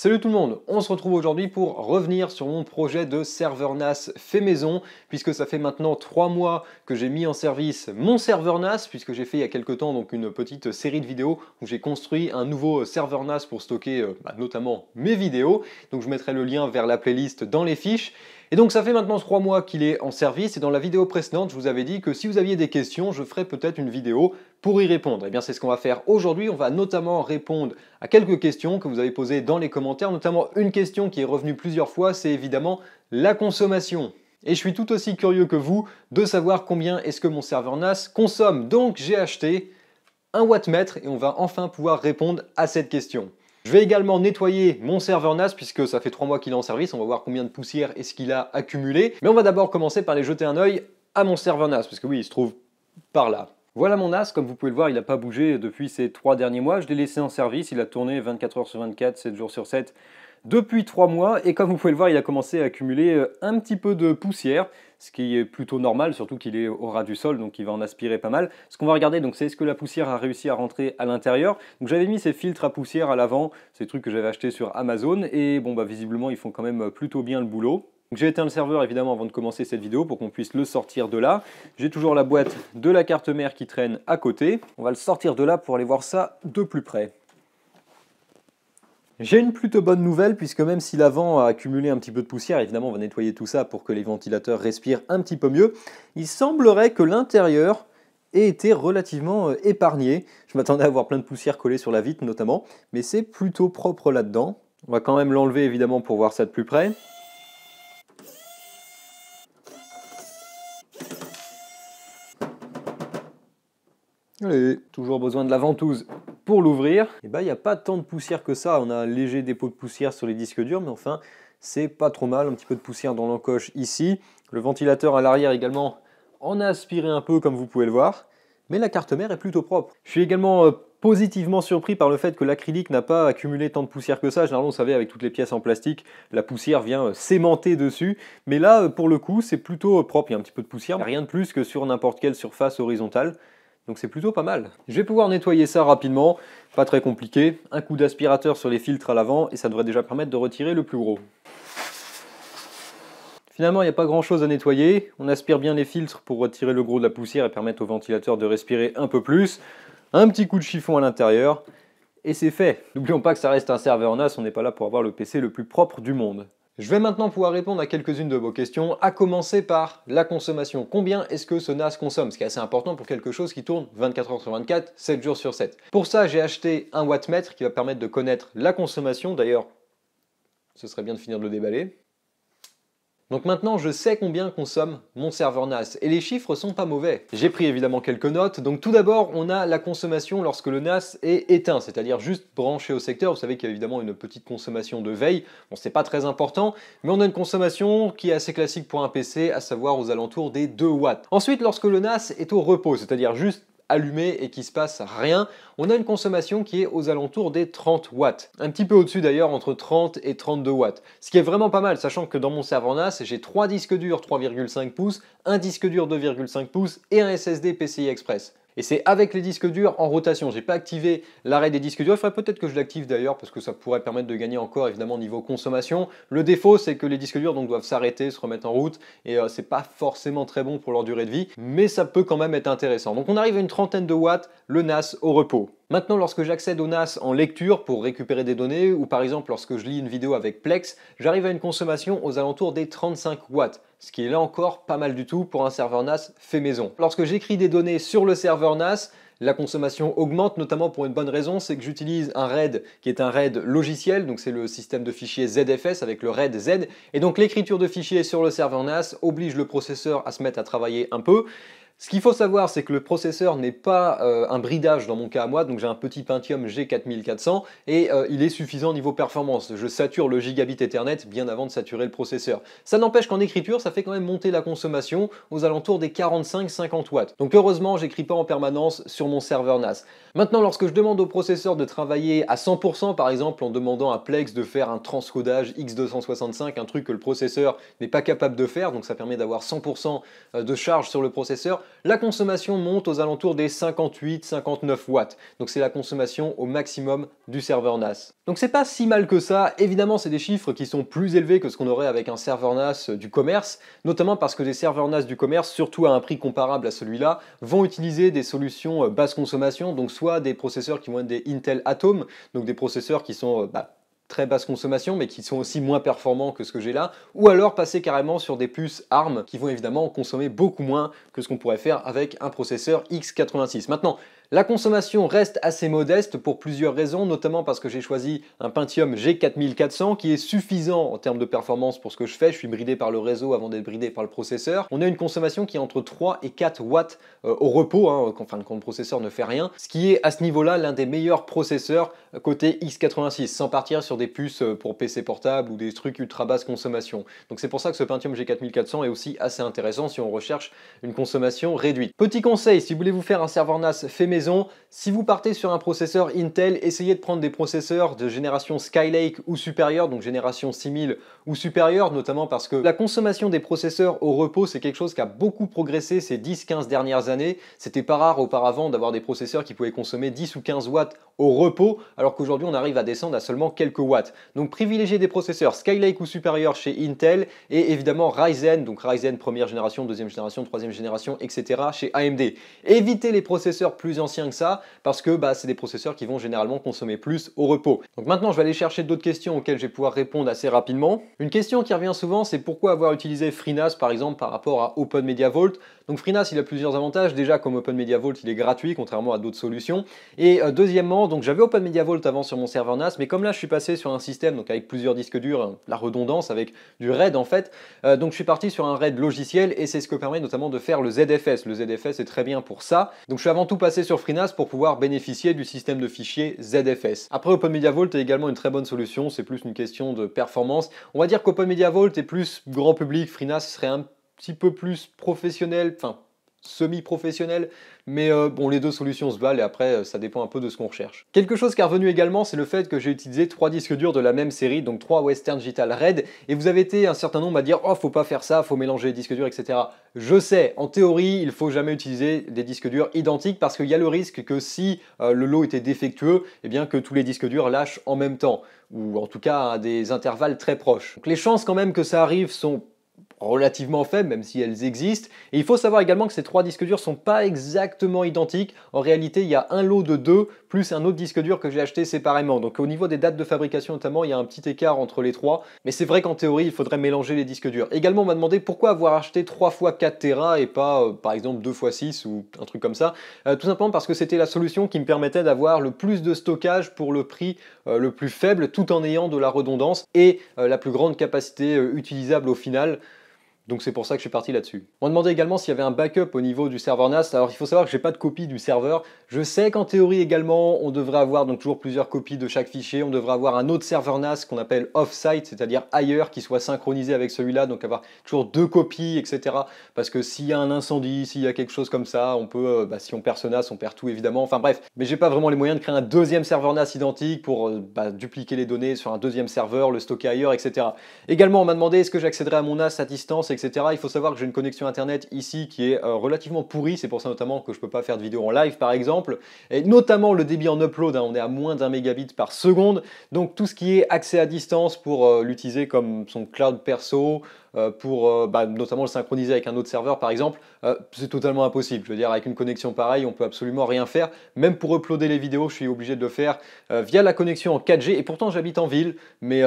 Salut tout le monde, on se retrouve aujourd'hui pour revenir sur mon projet de serveur NAS fait maison, puisque ça fait maintenant 3 mois que j'ai mis en service mon serveur NAS, puisque j'ai fait il y a quelques temps donc une petite série de vidéos où j'ai construit un nouveau serveur NAS pour stocker euh, bah, notamment mes vidéos, donc je mettrai le lien vers la playlist dans les fiches. Et donc ça fait maintenant trois mois qu'il est en service et dans la vidéo précédente je vous avais dit que si vous aviez des questions je ferais peut-être une vidéo pour y répondre. Et eh bien c'est ce qu'on va faire aujourd'hui, on va notamment répondre à quelques questions que vous avez posées dans les commentaires, notamment une question qui est revenue plusieurs fois, c'est évidemment la consommation. Et je suis tout aussi curieux que vous de savoir combien est-ce que mon serveur NAS consomme. Donc j'ai acheté un wattmètre et on va enfin pouvoir répondre à cette question. Je vais également nettoyer mon serveur NAS puisque ça fait 3 mois qu'il est en service. On va voir combien de poussière est-ce qu'il a accumulé. Mais on va d'abord commencer par aller jeter un œil à mon serveur NAS parce que oui, il se trouve par là. Voilà mon NAS, comme vous pouvez le voir, il n'a pas bougé depuis ces 3 derniers mois. Je l'ai laissé en service, il a tourné 24 heures sur 24, 7 jours sur 7 depuis 3 mois. Et comme vous pouvez le voir, il a commencé à accumuler euh, un petit peu de poussière ce qui est plutôt normal, surtout qu'il est au ras du sol, donc il va en aspirer pas mal. Ce qu'on va regarder, donc, c'est est-ce que la poussière a réussi à rentrer à l'intérieur. Donc j'avais mis ces filtres à poussière à l'avant, ces trucs que j'avais achetés sur Amazon, et bon, bah visiblement, ils font quand même plutôt bien le boulot. J'ai éteint le serveur évidemment avant de commencer cette vidéo pour qu'on puisse le sortir de là. J'ai toujours la boîte de la carte mère qui traîne à côté. On va le sortir de là pour aller voir ça de plus près. J'ai une plutôt bonne nouvelle puisque même si l'avant a accumulé un petit peu de poussière, évidemment on va nettoyer tout ça pour que les ventilateurs respirent un petit peu mieux, il semblerait que l'intérieur ait été relativement euh, épargné. Je m'attendais à avoir plein de poussière collée sur la vitre notamment, mais c'est plutôt propre là-dedans. On va quand même l'enlever évidemment pour voir ça de plus près. Allez, toujours besoin de la ventouse pour l'ouvrir, eh ben, il n'y a pas tant de poussière que ça. On a un léger dépôt de poussière sur les disques durs, mais enfin, c'est pas trop mal. Un petit peu de poussière dans l'encoche ici. Le ventilateur à l'arrière également en a aspiré un peu, comme vous pouvez le voir. Mais la carte mère est plutôt propre. Je suis également euh, positivement surpris par le fait que l'acrylique n'a pas accumulé tant de poussière que ça. Généralement, on savait avec toutes les pièces en plastique, la poussière vient euh, sémenter dessus. Mais là, euh, pour le coup, c'est plutôt propre. Il y a un petit peu de poussière, rien de plus que sur n'importe quelle surface horizontale. Donc c'est plutôt pas mal. Je vais pouvoir nettoyer ça rapidement, pas très compliqué. Un coup d'aspirateur sur les filtres à l'avant et ça devrait déjà permettre de retirer le plus gros. Finalement, il n'y a pas grand chose à nettoyer. On aspire bien les filtres pour retirer le gros de la poussière et permettre au ventilateur de respirer un peu plus. Un petit coup de chiffon à l'intérieur et c'est fait. N'oublions pas que ça reste un serveur NAS, on n'est pas là pour avoir le PC le plus propre du monde. Je vais maintenant pouvoir répondre à quelques-unes de vos questions, à commencer par la consommation. Combien est-ce que ce NAS consomme Ce qui est assez important pour quelque chose qui tourne 24 heures sur 24, 7 jours sur 7. Pour ça, j'ai acheté un wattmètre qui va permettre de connaître la consommation. D'ailleurs, ce serait bien de finir de le déballer. Donc maintenant, je sais combien consomme mon serveur NAS, et les chiffres sont pas mauvais. J'ai pris évidemment quelques notes, donc tout d'abord, on a la consommation lorsque le NAS est éteint, c'est-à-dire juste branché au secteur, vous savez qu'il y a évidemment une petite consommation de veille, bon c'est pas très important, mais on a une consommation qui est assez classique pour un PC, à savoir aux alentours des 2 watts. Ensuite, lorsque le NAS est au repos, c'est-à-dire juste allumé et qu'il se passe rien, on a une consommation qui est aux alentours des 30 watts. Un petit peu au-dessus d'ailleurs, entre 30 et 32 watts. Ce qui est vraiment pas mal, sachant que dans mon serveur NAS, j'ai trois disques durs 3,5 pouces, un disque dur 2,5 pouces et un SSD PCI Express. Et c'est avec les disques durs en rotation. J'ai pas activé l'arrêt des disques durs. Il faudrait peut-être que je l'active d'ailleurs parce que ça pourrait permettre de gagner encore évidemment niveau consommation. Le défaut, c'est que les disques durs donc doivent s'arrêter, se remettre en route et ce euh, c'est pas forcément très bon pour leur durée de vie, mais ça peut quand même être intéressant. Donc on arrive à une trentaine de watts, le NAS au repos. Maintenant, lorsque j'accède au NAS en lecture pour récupérer des données, ou par exemple lorsque je lis une vidéo avec Plex, j'arrive à une consommation aux alentours des 35 watts, ce qui est là encore pas mal du tout pour un serveur NAS fait maison. Lorsque j'écris des données sur le serveur NAS, la consommation augmente notamment pour une bonne raison, c'est que j'utilise un RAID qui est un RAID logiciel, donc c'est le système de fichiers ZFS avec le RAID Z, et donc l'écriture de fichiers sur le serveur NAS oblige le processeur à se mettre à travailler un peu, ce qu'il faut savoir, c'est que le processeur n'est pas euh, un bridage dans mon cas à moi, donc j'ai un petit Pentium G4400 et euh, il est suffisant niveau performance. Je sature le gigabit Ethernet bien avant de saturer le processeur. Ça n'empêche qu'en écriture, ça fait quand même monter la consommation aux alentours des 45-50 watts. Donc heureusement, j'écris pas en permanence sur mon serveur NAS. Maintenant, lorsque je demande au processeur de travailler à 100% par exemple en demandant à Plex de faire un transcodage X265, un truc que le processeur n'est pas capable de faire, donc ça permet d'avoir 100% euh, de charge sur le processeur, la consommation monte aux alentours des 58-59 watts. Donc c'est la consommation au maximum du serveur NAS. Donc c'est pas si mal que ça. Évidemment, c'est des chiffres qui sont plus élevés que ce qu'on aurait avec un serveur NAS du commerce, notamment parce que les serveurs NAS du commerce, surtout à un prix comparable à celui-là, vont utiliser des solutions euh, basse consommation, donc soit des processeurs qui vont être des Intel Atom, donc des processeurs qui sont euh, bah, très basse consommation, mais qui sont aussi moins performants que ce que j'ai là, ou alors passer carrément sur des puces ARM qui vont évidemment consommer beaucoup moins que ce qu'on pourrait faire avec un processeur x86. Maintenant, la consommation reste assez modeste pour plusieurs raisons, notamment parce que j'ai choisi un Pentium G4400 qui est suffisant en termes de performance pour ce que je fais. Je suis bridé par le réseau avant d'être bridé par le processeur. On a une consommation qui est entre 3 et 4 watts euh, au repos, hein, le processeur ne fait rien, ce qui est à ce niveau-là l'un des meilleurs processeurs côté x86, sans partir sur des puces euh, pour PC portable ou des trucs ultra basse consommation. Donc c'est pour ça que ce Pentium G4400 est aussi assez intéressant si on recherche une consommation réduite. Petit conseil, si vous voulez vous faire un serveur NAS fait si vous partez sur un processeur Intel, essayez de prendre des processeurs de génération Skylake ou supérieure, donc génération 6000 ou supérieure, notamment parce que la consommation des processeurs au repos, c'est quelque chose qui a beaucoup progressé ces 10-15 dernières années. C'était pas rare auparavant d'avoir des processeurs qui pouvaient consommer 10 ou 15 watts au repos, alors qu'aujourd'hui on arrive à descendre à seulement quelques watts. Donc privilégiez des processeurs Skylake ou supérieur chez Intel et évidemment Ryzen, donc Ryzen première génération, deuxième génération, troisième génération, etc. chez AMD. Évitez les processeurs plus anciens que ça, parce que bah, c'est des processeurs qui vont généralement consommer plus au repos. Donc maintenant, je vais aller chercher d'autres questions auxquelles je vais pouvoir répondre assez rapidement. Une question qui revient souvent, c'est pourquoi avoir utilisé FreeNAS par exemple par rapport à Open Media Vault Donc FreeNAS, il a plusieurs avantages. Déjà, comme Open Media Vault, il est gratuit, contrairement à d'autres solutions. Et euh, deuxièmement, donc j'avais Open Media Vault avant sur mon serveur NAS, mais comme là, je suis passé sur un système donc avec plusieurs disques durs, hein, la redondance avec du RAID en fait, euh, donc je suis parti sur un RAID logiciel et c'est ce que permet notamment de faire le ZFS. Le ZFS est très bien pour ça. Donc je suis avant tout passé sur FreeNAS pour pouvoir bénéficier du système de fichiers ZFS. Après, OpenMediaVault est également une très bonne solution, c'est plus une question de performance. On va dire qu'OpenMediaVault est plus grand public, FreeNAS serait un petit peu plus professionnel, enfin semi-professionnel, mais euh, bon, les deux solutions se valent et après, euh, ça dépend un peu de ce qu'on recherche. Quelque chose qui est revenu également, c'est le fait que j'ai utilisé trois disques durs de la même série, donc trois Western Digital Red, et vous avez été un certain nombre à dire « Oh, faut pas faire ça, faut mélanger les disques durs, etc. » Je sais, en théorie, il faut jamais utiliser des disques durs identiques parce qu'il y a le risque que si euh, le lot était défectueux, et eh bien que tous les disques durs lâchent en même temps, ou en tout cas à des intervalles très proches. Donc les chances quand même que ça arrive sont relativement faibles, même si elles existent. Et il faut savoir également que ces trois disques durs sont pas exactement identiques. En réalité, il y a un lot de deux plus un autre disque dur que j'ai acheté séparément. Donc au niveau des dates de fabrication notamment, il y a un petit écart entre les trois. Mais c'est vrai qu'en théorie, il faudrait mélanger les disques durs. Également, on m'a demandé pourquoi avoir acheté 3 x 4 Tera et pas euh, par exemple 2 x 6 ou un truc comme ça. Euh, tout simplement parce que c'était la solution qui me permettait d'avoir le plus de stockage pour le prix euh, le plus faible tout en ayant de la redondance et la plus grande capacité utilisable au final. Donc c'est pour ça que je suis parti là-dessus. On m'a demandé également s'il y avait un backup au niveau du serveur NAS. Alors il faut savoir que j'ai pas de copie du serveur. Je sais qu'en théorie également, on devrait avoir donc toujours plusieurs copies de chaque fichier. On devrait avoir un autre serveur NAS qu'on appelle off-site, c'est-à-dire ailleurs, qui soit synchronisé avec celui-là. Donc avoir toujours deux copies, etc. Parce que s'il y a un incendie, s'il y a quelque chose comme ça, on peut, euh, bah, si on perd ce NAS, on perd tout évidemment. Enfin bref, mais j'ai pas vraiment les moyens de créer un deuxième serveur NAS identique pour euh, bah, dupliquer les données sur un deuxième serveur, le stocker ailleurs, etc. Également, on m'a demandé est-ce que j'accéderais à mon NAS à distance, il faut savoir que j'ai une connexion internet ici qui est euh, relativement pourrie, c'est pour ça notamment que je ne peux pas faire de vidéo en live par exemple, et notamment le débit en upload, hein. on est à moins d'un mégabit par seconde, donc tout ce qui est accès à distance pour euh, l'utiliser comme son cloud perso, euh, pour bah, notamment le synchroniser avec un autre serveur par exemple, c'est totalement impossible. Je veux dire, avec une connexion pareille, on peut absolument rien faire. Même pour uploader les vidéos, je suis obligé de le faire via la connexion en 4G. Et pourtant, j'habite en ville, mais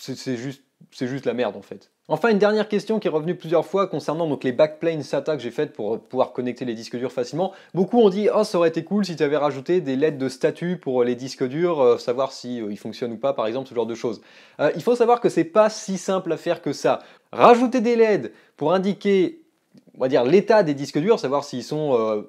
c'est juste la merde en fait. Enfin, une dernière question qui est revenue plusieurs fois concernant donc les backplanes SATA que j'ai faites pour euh, pouvoir connecter les disques durs facilement. Beaucoup ont dit « Oh, ça aurait été cool si tu avais rajouté des LED de statut pour les disques durs, euh, savoir si euh, fonctionnent ou pas, par exemple, ce genre de choses. Il faut savoir que c'est pas si simple à faire que ça. Rajouter des LED pour indiquer, dire, l'état des disques durs, savoir s'ils sont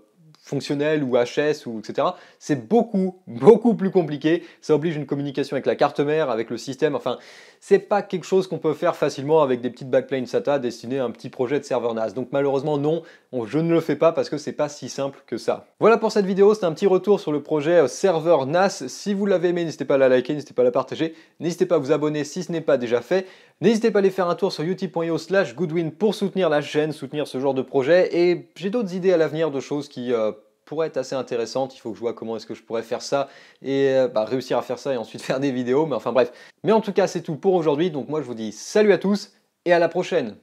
fonctionnel ou HS ou etc. C'est beaucoup, beaucoup plus compliqué. Ça oblige une communication avec la carte mère, avec le système. Enfin, c'est pas quelque chose qu'on peut faire facilement avec des petites backplanes SATA destinées à un petit projet de serveur NAS. Donc malheureusement, non, je ne le fais pas parce que c'est pas si simple que ça. Voilà pour cette vidéo. c'est un petit retour sur le projet euh, serveur NAS. Si vous l'avez aimé, n'hésitez pas à la liker, n'hésitez pas à la partager, n'hésitez pas à vous abonner si ce n'est pas déjà fait. N'hésitez pas à aller faire un tour sur utip.io slash goodwin pour soutenir la chaîne, soutenir ce genre de projet. Et j'ai d'autres idées à l'avenir de choses qui euh, pourrait être assez intéressante. Il faut que je vois comment est-ce que je pourrais faire ça et euh, bah, réussir à faire ça et ensuite faire des vidéos. Mais enfin bref. Mais en tout cas, c'est tout pour aujourd'hui. Donc moi, je vous dis salut à tous et à la prochaine.